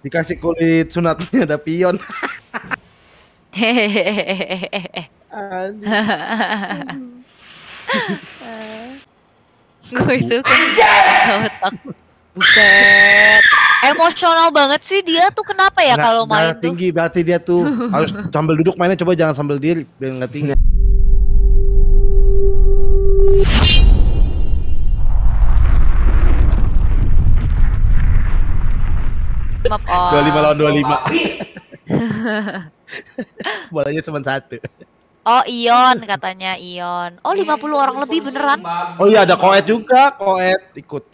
Dikasih kulit sunatnya ada pion. Gue itu kan Buset. Emosional banget sih dia tuh kenapa ya kalau main tuh? tinggi berarti dia tuh harus sambil duduk mainnya coba jangan sambil diri biar nggak tinggi. move on. 25 lawan 25. Bolanya cuma satu. Oh Ion katanya Ion. Oh lima puluh orang lebih beneran. Oh iya ada Koet juga, Koet ikut.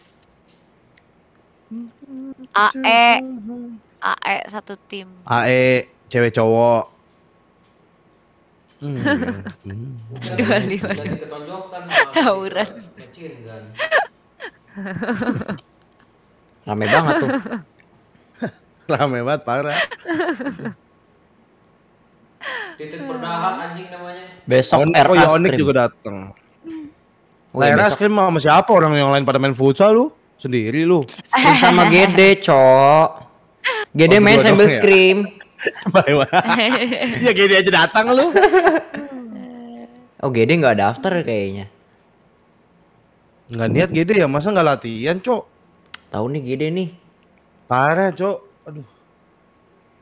AE AE satu tim. AE cewek cowok. Hmm. Dua lima. Tawuran. Rame banget tuh. Rame banget parah. Titik berdahak anjing namanya. Besok On, Air Oh ya Onik juga dateng. Air Askrim sama siapa orang yang lain pada main futsal lu? Sendiri lu. Scrim sama Gede, Cok. Gede oh, main sambil scream Ya? ya Gede aja datang lu. oh Gede nggak daftar kayaknya. Nggak niat Gede ya masa nggak latihan, Cok? Tahu nih Gede nih. Parah, Cok. Aduh.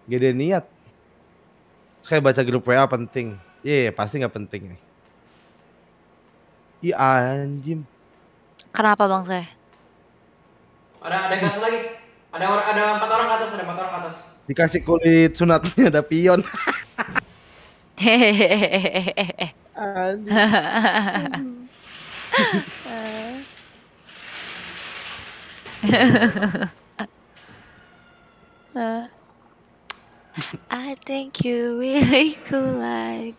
Gede niat. Saya baca grup WA penting. Iya, yeah, pasti nggak penting nih. Iya anjim. Kenapa bang saya? Ada ada kasus lagi. Ada orang ada empat orang atas, ada empat orang atas. Dikasih kulit sunatnya ada pion. Hehehe. Uh, I think you really cool like.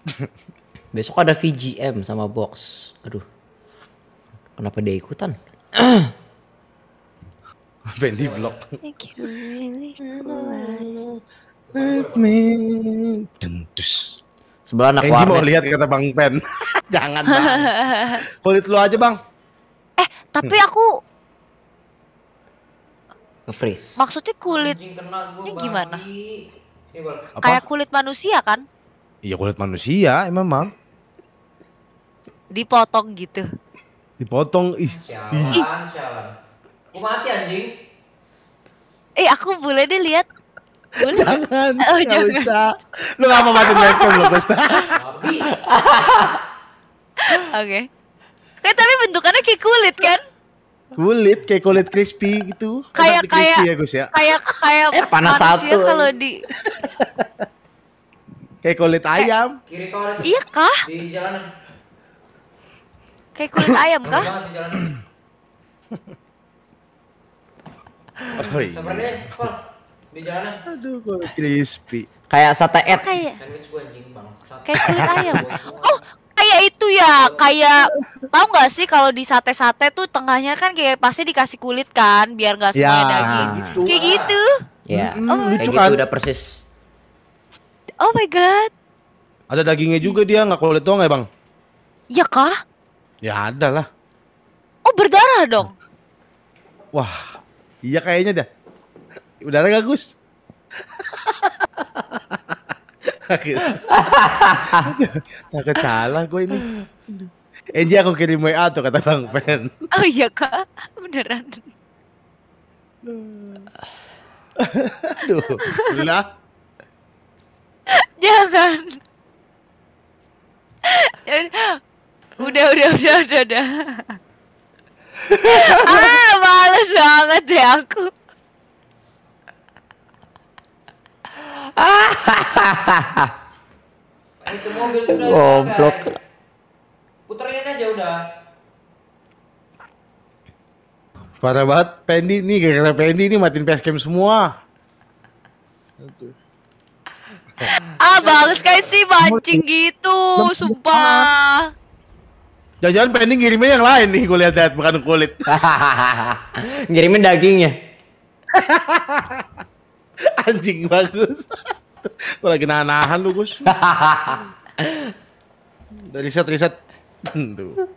Besok ada VGM sama box. Aduh. Kenapa dia ikutan? Bendy blok. Thank you really cool like. me. Sebelah anak Enji mau lihat kata Bang Pen. Jangan bang. Kulit lu aja bang. Eh tapi aku Nge-freeze. Maksudnya kulitnya gimana? Apa? Kayak kulit manusia kan? Iya kulit manusia memang. Dipotong gitu. Dipotong ih. Sialan, ih. sialan. Aku mati anjing. Eh aku boleh deh lihat. Boleh. Jangan, oh, jangan. usah. Lu gak mau matiin basecamp lu, Oke. Okay. Eh, kayak tapi bentukannya kayak kulit kan? kulit kayak kulit crispy gitu kayak kayak ya, Gus, ya. kayak kayak eh, panas satu kalau di kayak kulit kaya, ayam kiri kau iya kah di jalan kayak kulit ayam kah Oh iya. Seperti di jalan. Aduh, kulit crispy. Kayak sate et. Kayak. Kan kayak kulit ayam. Oh, itu ya kayak tahu nggak sih kalau di sate-sate tuh tengahnya kan kayak pasti dikasih kulit kan biar nggak ya. semuanya ya, daging. Gitu. Kayak gitu. gitu. Ya. oh, kayak gitu kan. udah persis. Oh my god. Ada dagingnya juga dia nggak kulit doang ya bang? Ya kah? Ya ada lah. Oh berdarah dong. Wah, iya kayaknya dah. Berdarah gak Gus? gitu. Takut salah gue ini. Enji aku kirim WA tuh kata Bang Pen. Oh iya kak, beneran. Aduh, lah. Jangan. Udah, udah, udah, udah, udah. ah, males banget ya aku. itu mobil sudah goblok puterin aja udah Para banget Pendi nih gara-gara Pendi nih matiin PS semua ah bagus kayak sih bancing gitu sumpah jangan-jangan Pendi ngirimin yang lain nih gue lihat-lihat bukan kulit ngirimin dagingnya anjing bagus Gue lagi nahan-nahan lu, Gus. Udah riset-riset. Tuh.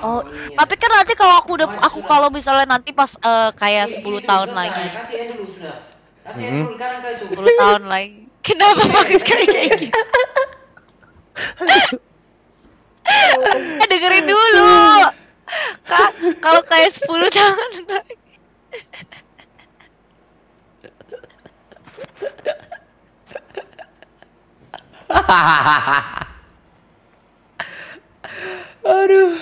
Oh, Oh, tapi kan nanti kalau aku udah Mas, aku kalau misalnya nanti pas uh, kayak 10 iya, iya, iya, tahun sudah. lagi. Kasih dulu sudah. sekarang kayak 10 tahun lagi. Kenapa pakai kayak gitu? Dengerin dulu. Kak, kalau kayak 10 tahun lagi. Aduh.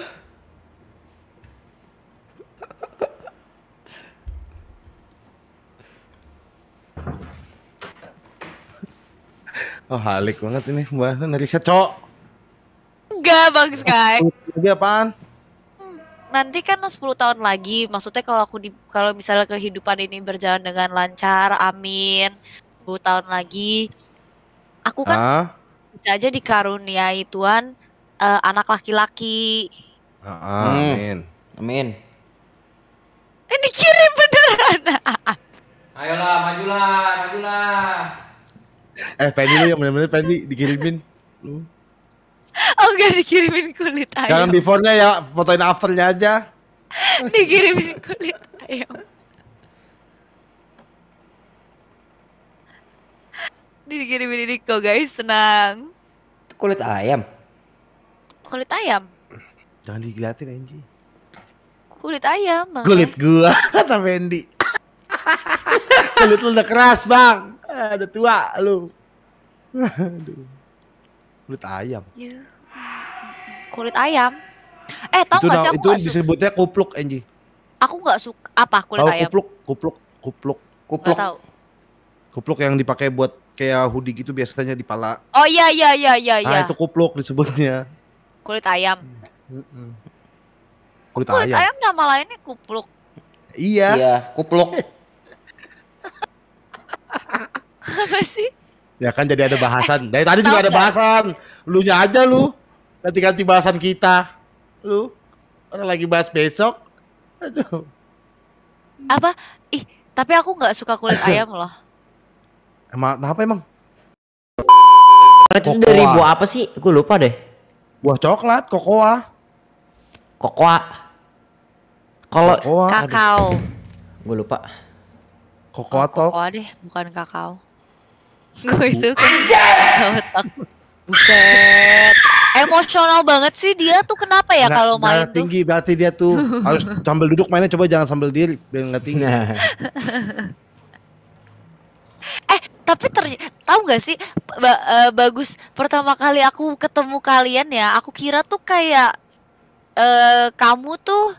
Oh halik banget ini Mbak, riset cok. Enggak bang Sky. Lagi apaan? nanti kan 10 tahun lagi maksudnya kalau aku di kalau misalnya kehidupan ini berjalan dengan lancar amin 10 tahun lagi aku kan ah? bisa aja dikaruniai Tuhan uh, anak laki-laki ah, amin hmm. amin ini eh, kirim beneran ayolah majulah majulah eh Penny lu yang bener-bener Penny dikirimin lu Oh enggak dikirimin kulit ayam. Jangan beforenya ya, fotoin afternya aja. dikirimin kulit ayam. Dikirimin ini kok guys, tenang. Kulit ayam. Kulit ayam. Jangan digelatin Enji. Kulit ayam, Bang. Kulit gua kata Wendy. kulit lu udah keras, Bang. Udah tua lu. Aduh. Kulit ayam. Yeah. Kulit ayam. Eh, tahu enggak sih aku Itu disebutnya suka. kupluk, Enji. Aku nggak suka apa kulit tau, ayam. kupluk, kupluk, kupluk, kupluk. Gak Kupluk yang dipakai buat kayak hoodie gitu biasanya di pala. Oh iya iya iya iya ah, iya. Nah, itu kupluk disebutnya. Kulit ayam. Kulit, kulit ayam. ayam nama lainnya kupluk. Iya. Iya, kupluk. apa sih? Ya kan jadi ada bahasan. Dari tadi juga ada bahasan. Lu nya aja lu. nanti ganti bahasan kita. Lu orang lagi bahas besok. Aduh. Apa? Ih, tapi aku nggak suka kulit ayam loh. Emang kenapa emang? Itu dari buah apa sih? Gue lupa deh. Buah coklat, kokoa. Kokoa. Kalau kakao. Gue lupa. Kokoa, oh, kokoa deh, bukan kakao gue itu kan buset emosional banget sih dia tuh kenapa ya kalau main tuh tinggi berarti dia tuh harus sambil duduk mainnya coba jangan sambil diri biar nggak tinggi nah. eh tapi ter tahu nggak sih ba uh, bagus pertama kali aku ketemu kalian ya aku kira tuh kayak uh, kamu tuh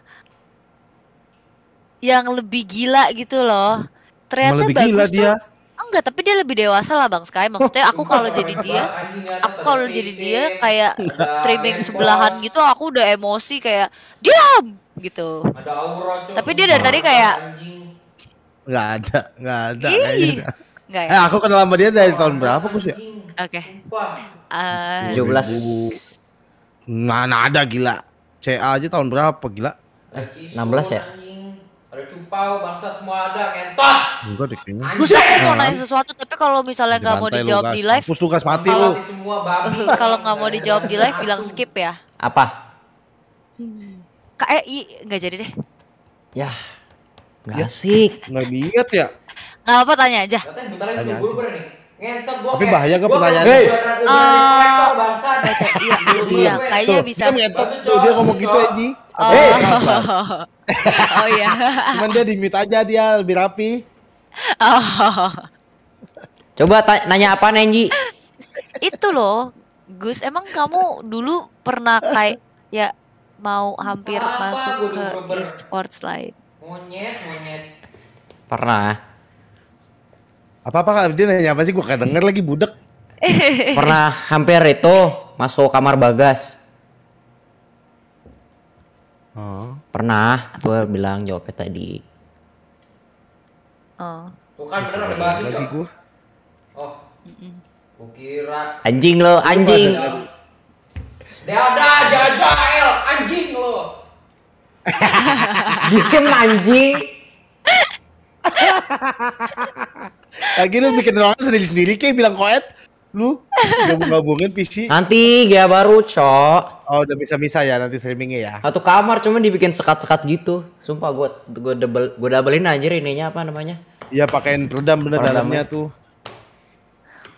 yang lebih gila gitu loh ternyata lebih bagus gila tuh, dia enggak tapi dia lebih dewasa lah bang Sky maksudnya aku kalau jadi dia aku kalau jadi dia kayak streaming sebelahan gitu aku udah emosi kayak diam gitu tapi dia dari tadi kayak nggak ada nggak ada Enggak gitu. ya? Eh, aku kenal sama dia dari tahun berapa bos ya? Oke. Okay. Uh, 17. Mana ada gila. CA aja tahun berapa gila? Eh, 16 ya? Cupau, bangsat semua ada, ngentot. Enggak deh kayaknya. Gue sih mau nah. nanya sesuatu, tapi kalau misalnya nggak mau dijawab di live. Pus tugas mati lu. kalau nggak mau dijawab di live, bilang skip ya. Apa? KEI, eh, nggak jadi deh. Ya, nggak ya, asik. Nggak lihat ya. Nggak apa, tanya aja. tanya aja Ngentot Tapi bahaya gak pertanyaan Hei Iya, iya kayaknya bisa Dia ngomong gitu Edi. Hei oh. oh iya. Cuman dia dimit aja dia lebih rapi. Oh. Coba nanya apa Nenji? Itu loh, Gus. Emang kamu dulu pernah kayak ya mau hampir apa masuk ke e-sports lain? Monyet, monyet. Pernah. Apa apa kak? dia nanya apa sih? Gue kayak denger lagi budek. pernah hampir itu masuk kamar bagas. Hmm. Pernah, gue bilang jawabnya tadi. Oh. Bukan bener ada bahan lagi gue. Oh. Kukira. Anjing lo, anjing. dia ada jajal, anjing lo. Bikin anjing. Lagi lu bikin ruangan sendiri-sendiri kayak bilang koet. Lu gabung-gabungin PC. Nanti ya baru, cok. Oh udah bisa-bisa ya nanti streamingnya ya. Satu kamar cuman dibikin sekat-sekat gitu. Sumpah gua gue double gue doublein anjir ininya apa namanya? Iya pakaiin peredam bener peredam dalamnya ya. tuh.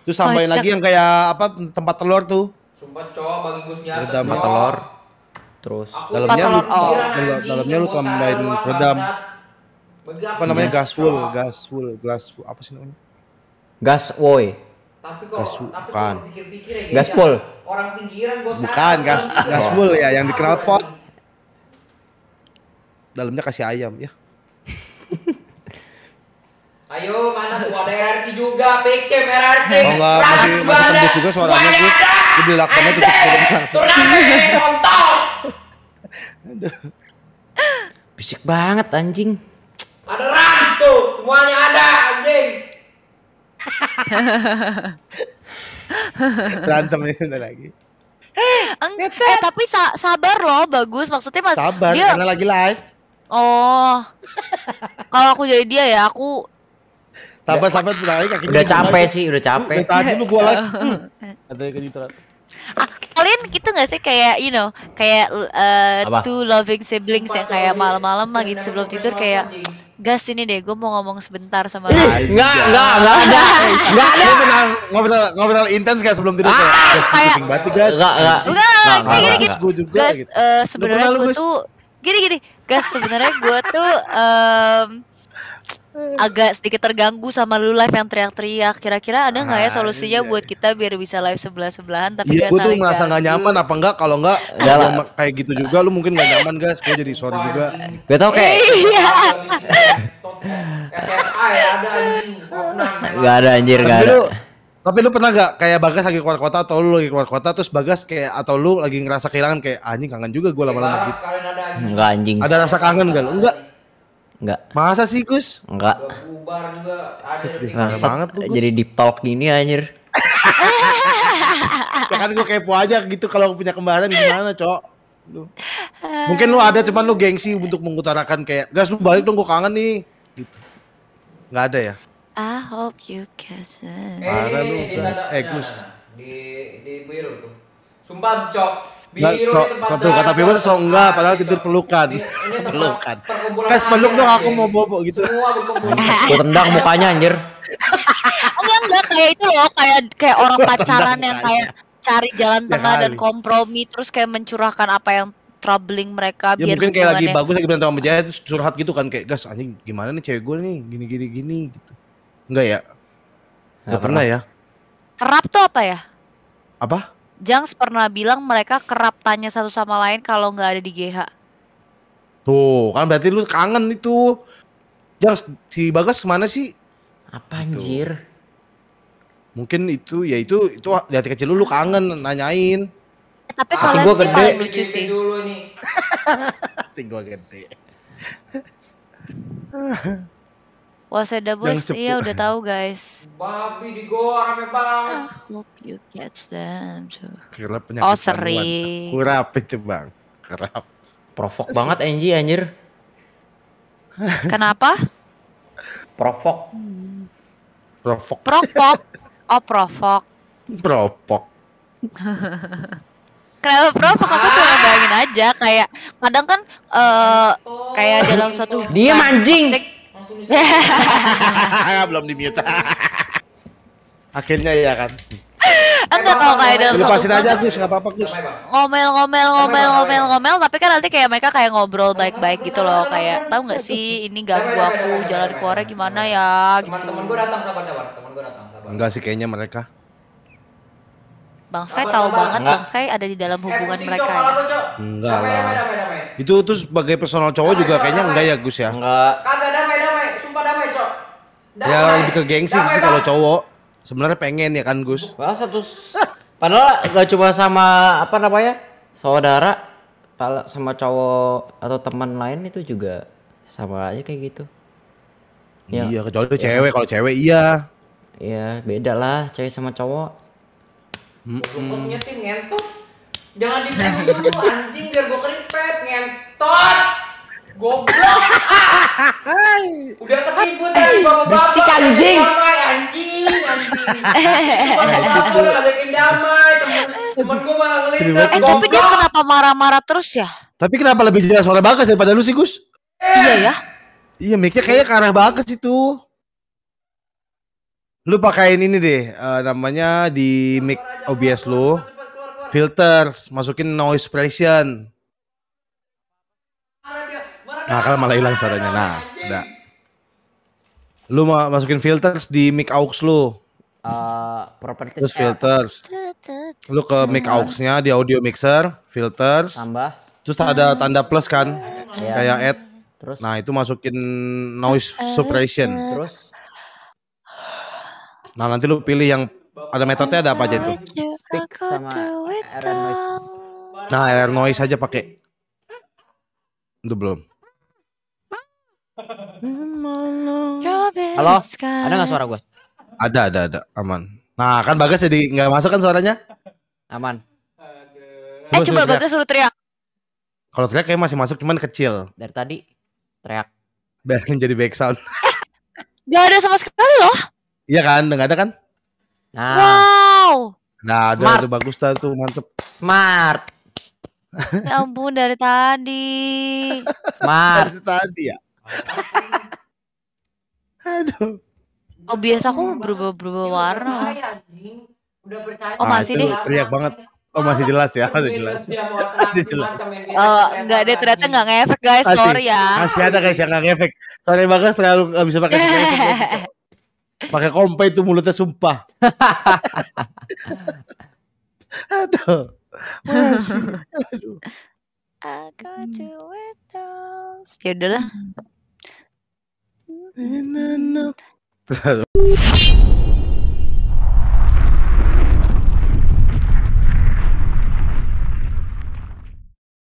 Terus tambahin lagi yang kayak apa tempat telur tuh. Sumpah cowok bagusnya. Peredam Tempat telur. Terus Aku dalamnya lu, oh. dalamnya lu tambahin peredam. Apa namanya iya. Gas gas full, glass apa sih namanya? Gas woi. Tapi kok Gas, tapi bukan. pikir-pikir ya Gaspol. Orang pinggiran bos. Bukan gas gaspol ya yang dikenal pot. Dalamnya kasih ayam ya. Ayo mana tuh ada RRQ juga, PK RRQ. Oh enggak, masih masih tembus juga suaranya gue. Gue beli lakonnya tuh langsung. kontol. Bisik banget anjing. Ada rans tuh, semuanya ada anjing. Berantem itu lagi. Ang eh tapi sa sabar loh bagus maksudnya mas sabar dia... karena lagi live oh kalau aku jadi dia ya aku sabar sabar bentar lagi udah capek sih udah capek udah tadi lu gua lagi. ada yang gitu kalian gitu nggak sih kayak you know kayak uh, two loving siblings yang kayak malam-malam lagi gitu, sebelum tidur kayak Gas ini deh, gue mau ngomong sebentar sama lo. Enggak, enggak, enggak ada. Enggak ada. Ngobrol ngobrol intens gak sebelum tidur kayak ah, gas pusing banget gas. Enggak, enggak. Enggak, gini gini. Gue juga gas, gitu. eh, sebenarnya gue tuh gini gini. Gas sebenarnya gue tuh Hmm. agak sedikit terganggu sama lu live yang teriak-teriak. Kira-kira ada nggak ya ah, ya solusinya iya, iya. buat kita biar bisa live sebelah-sebelahan tapi iya, gak gue tuh ngerasa nggak nyaman apa enggak kalau enggak ya kayak gitu juga lu mungkin nggak nyaman guys. Gue jadi sorry juga. Gue tau kayak iya. Ya, ada Gak ada anjir, gak ada. Tapi lu pernah gak kayak Bagas lagi keluar kota atau lu lagi keluar kota terus Bagas kayak atau lu lagi ngerasa kehilangan kayak anjing kangen juga gue lama-lama iya, gitu. Enggak anjing. Ada rasa kangen gak lu? Enggak. Enggak. Masa sih Gus? Enggak. Bubar juga ada banget tuh Gus. Jadi deep talk gini anjir. ya kan gue kepo aja gitu kalau punya kembaran gimana, Cok? Mungkin lu ada cuman lu gengsi untuk mengutarakan kayak, "Gas lu balik dong, gue kangen nih." gitu. Enggak ada ya? I hope you kiss it. Eh, lu, Gus? Eh, Gus. Di di Biru tuh. Sumpah, Cok. Nggak, so, satu kata bebas so enggak padahal tidur pelukan. pelukan. Kas peluk dong aku mau bobo gitu. Gue tendang mukanya anjir. Oh, enggak enggak kayak itu loh kayak kayak orang pacaran yang kayak cari jalan ya tengah dan kompromi terus kayak mencurahkan apa yang troubling mereka ya, biar mungkin kayak lagi bagus lagi berantem sama Jaya terus curhat gitu kan kayak gas anjing gimana nih cewek gue nih gini gini gini gitu enggak ya enggak pernah. pernah ya kerap tuh apa ya apa Jangs pernah bilang mereka kerap tanya satu sama lain kalau nggak ada di GH. Tuh, kan berarti lu kangen itu. Jangs, si Bagas kemana sih? Apa gitu. anjir? Mungkin itu, ya itu, itu dari kecil lu, lu kangen, nanyain. Eh, tapi kalau gue sih paling lucu sih. Dulu nih. gue gede. Waseda Boys iya udah tahu guys. Babi di goa rame banget. Ah, hope you catch them too. Kira oh, penyakit oh, seri. Kurap itu bang. Kurap. Provok banget Angie anjir. Kenapa? Provok. Hmm. Provok. Provok. Oh provok. Provok. Kenapa provok? Aku cuma bayangin aja kayak kadang kan uh, kayak dalam suatu dia mancing Belum di mute. Akhirnya ya kan. Enggak kalau kayak dalam Lepasin aja Gus, enggak apa-apa Gus. Ngomel-ngomel ngomel ngomel ngomel tapi kan nanti kayak mereka kayak ngobrol baik-baik gitu loh kayak tahu nggak sih ini ganggu aku jalan keluarnya gimana ya gitu. Teman-teman gue datang sabar-sabar, teman gue datang sabar. Enggak sih kayaknya mereka. Bang Sky tahu banget Bang Sky ada di dalam eh, hubungan mereka. Ya. Enggak lah. Itu tuh sebagai personal cowok juga kayaknya enggak ya Gus ya? Enggak. Ya lebih ke gengsi damai, sih kalau cowok. Sebenarnya pengen ya kan Gus. Wah satu padahal gak cuma sama apa namanya? saudara kalau sama cowok atau teman lain itu juga sama aja kayak gitu. Ya. Iya, kecuali ya. cewek. Kalau cewek iya. Iya, beda lah cewek sama cowok. Hmm. ngentot. Jangan dipegang anjing biar gue keripet ngentot. Goblok. Udah ketipu tadi bapak-bapak. Bersih anjing. Damai anjing, anjing. Bapak-bapak udah ngajakin damai temen. Temen gue malah ngelintas. Eh tapi dia kenapa marah-marah terus ya? Tapi kenapa lebih jelas suara Bagas daripada lu sih Gus? Eh. Iya ya. Iya, mic kayaknya ke arah Bagas itu. Lu pakain ini deh, eh, namanya di mic OBS lu. Filters, masukin noise suppression nah kalau malah hilang suaranya. Nah, udah. Lu mau masukin filters di mic aux lu. Uh, properties terus filters. Lu ke mic aux-nya di audio mixer, filters. Tambah. Terus ada tanda plus kan? Ya. Kayak add. Terus. Nah, itu masukin noise suppression. Terus. Nah, nanti lu pilih yang ada metode ada apa aja itu? Speak sama air noise. Nah, air noise aja pakai. Itu belum. Halo, ada gak suara gue? Ada, ada, ada, aman. Nah, kan Bagas jadi ya gak masuk kan suaranya? Aman. Coba eh, coba Bagas suruh teriak. Kalau teriak kayak masih masuk, cuman kecil. Dari tadi teriak. Biarin jadi back sound. Gak ada sama sekali loh. Iya kan, gak ada kan? Nah. Wow. Nah, Smart. ada, ada bagus tuh, mantep. Smart. ya ampun dari tadi. Smart. Dari tadi ya. Aduh. Oh biasa aku berubah-berubah iya, warna. Oh masih deh. Teriak banget. Oh masih jelas ya, masih jelas. Masih jelas. Oh enggak deh ternyata enggak ngefek guys, sorry ya. Masih ada guys yang enggak ngefek. Sorry banget terlalu enggak bisa pakai Pakai kompe itu mulutnya sumpah. Aduh. Aku got hmm. you Ya udahlah. Hmm.